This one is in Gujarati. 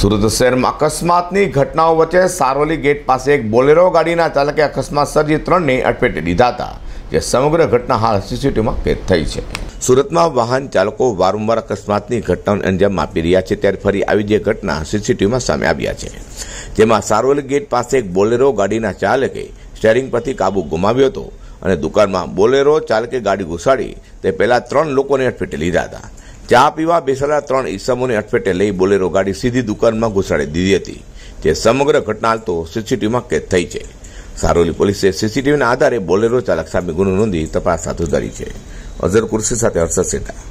સુરત શહેરમાં અકસ્માતની ઘટનાઓ વચ્ચે સારોલી ગેટ પાસે એક બોલેરો ગાડીના ચાલકે અકસ્માત સર્જી ત્રણને અટપેટે લીધા હતા જે સમગ્ર ઘટના હાલ સીસીટીવીમાં કેદ થઈ છે સુરતમાં વાહન ચાલકો વારંવાર અકસ્માતની ઘટનાઓને અંજામ આપી રહ્યા છે ત્યારે ફરી આવી જે ઘટના સીસીટીવીમાં સામે આવ્યા છે જેમાં સારવલી ગેટ પાસે એક બોલેરો ગાડીના ચાલકે સ્ટેરિંગ પરથી કાબુ ગુમાવ્યો હતો અને દુકાનમાં બોલેરો ચાલકે ગાડી ઘુસાડી તે પહેલાં ત્રણ લોકોને અટપેટે લીધા હતા ચા પીવા બેસેલા ત્રણ ઈસમોને અટફેટે લઈ બોલેરો ગાડી સીધી દુકાનમાં ઘુસાડી દીધી હતી જે સમગ્ર ઘટના તો સીસીટીવીમાં કેદ થઈ છે સારોલી પોલીસે સીસીટીવીના આધારે બોલેરો ચાલક સામે ગુનો નોંધી તપાસ હાથ ધરી છે અઝર કુર્સી સાથે હર્ષદ સેટા